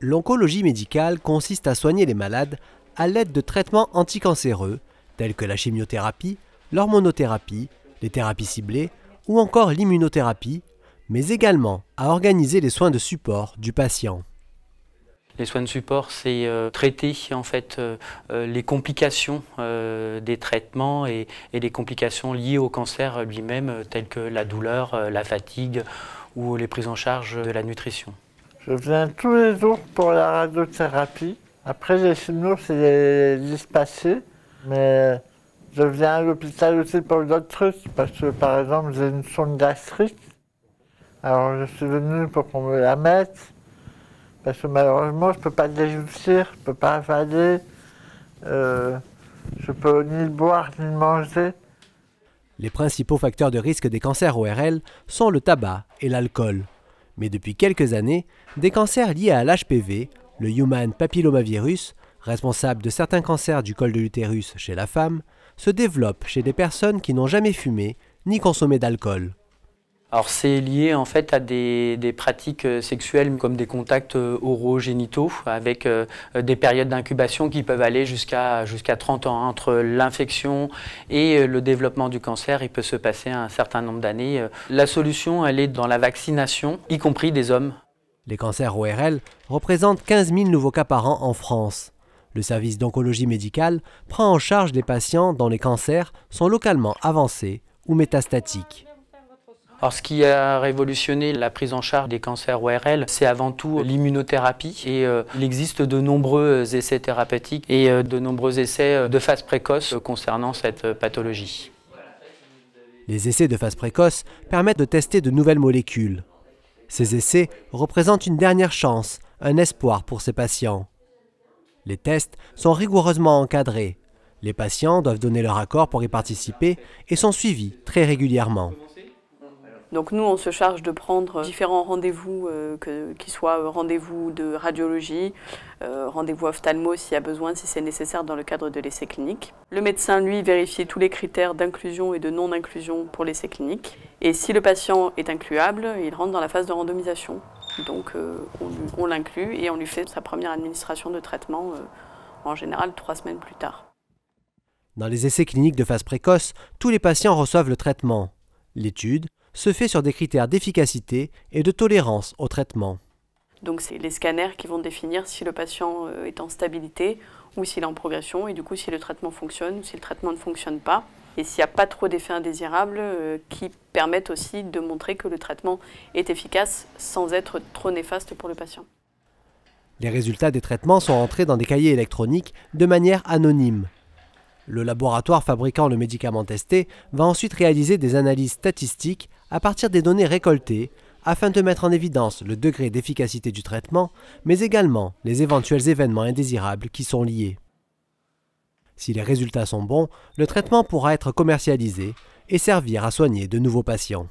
L'oncologie médicale consiste à soigner les malades à l'aide de traitements anticancéreux tels que la chimiothérapie, l'hormonothérapie, les thérapies ciblées ou encore l'immunothérapie, mais également à organiser les soins de support du patient. Les soins de support, c'est euh, traiter en fait euh, euh, les complications des traitements et, et, les complications liées au cancer lui-même, telles que la douleur, la fatigue ou les prises en charge de la nutrition. Je viens tous les jours pour la radiothérapie. Après, les chimios, c'est dispatché. Mais je viens à l'hôpital aussi pour d'autres trucs. Parce que, par exemple, j'ai une sonde gastrique. Alors, je suis venu pour qu'on me la mette. Parce que malheureusement, je ne peux pas déglutir, je ne peux pas avaler. Euh, je ne peux ni boire ni manger. Les principaux facteurs de risque des cancers ORL sont le tabac et l'alcool. Mais depuis quelques années, des cancers liés à l'HPV, le human papillomavirus, responsable de certains cancers du col de l'utérus chez la femme, se développent chez des personnes qui n'ont jamais fumé ni consommé d'alcool c'est lié en fait à des, pratiques euh, sexuelles comme des contacts euh, orogénitaux avec euh, des périodes d'incubation qui peuvent aller jusqu'à 30 ans. Hein, entre l'infection et le développement du cancer, il peut se passer un certain nombre d'années. La solution, elle est dans la vaccination, y compris des hommes. Les cancers ORL représentent 15 000 nouveaux cas par an en France. Le service d'oncologie médicale prend en charge les patients dont les cancers sont localement avancés ou métastatiques ce qui a révolutionné la prise en charge des cancers ORL, c'est avant tout l'immunothérapie. Et euh, il existe de nombreux essais thérapeutiques et euh, de nombreux essais euh, de phase précoce concernant cette pathologie. Les essais de phase précoce permettent de tester de nouvelles molécules. Ces essais représentent une dernière chance, un espoir pour ces patients. Les tests sont rigoureusement encadrés. Les patients doivent donner leur accord pour y participer et sont suivis très régulièrement. Donc nous, on se charge de prendre différents rendez-vous, euh, qu'ils soient euh, rendez-vous de radiologie, euh, rendez-vous ophtalmo s'il y a besoin, si c'est nécessaire dans le cadre de l'essai clinique. Le médecin, lui, vérifie tous les critères d'inclusion et de non-inclusion pour l'essai clinique. Et si le patient est incluable, il rentre dans la phase de randomisation. Donc on l'inclut et on lui fait sa première administration de traitement, en général trois semaines plus tard. Dans les essais cliniques de phase précoce, tous les patients reçoivent le traitement. L'étude se fait sur des critères d'efficacité et de tolérance au traitement. Donc c'est les scanners qui vont définir si le patient euh, est en stabilité ou s'il est en progression et du coup si le traitement fonctionne ou si le traitement ne fonctionne pas et s'il n'y a pas trop d'effets indésirables euh, qui permettent aussi de montrer que le traitement est efficace sans être trop néfaste pour le patient. Les résultats des traitements sont entrés dans des cahiers électroniques de manière anonyme le laboratoire fabriquant le médicament testé va ensuite réaliser des analyses statistiques à partir des données récoltées afin de mettre en évidence le degré d'efficacité du traitement, mais également les éventuels événements indésirables qui sont liés. Si les résultats sont bons, le traitement pourra être commercialisé et servir à soigner de nouveaux patients.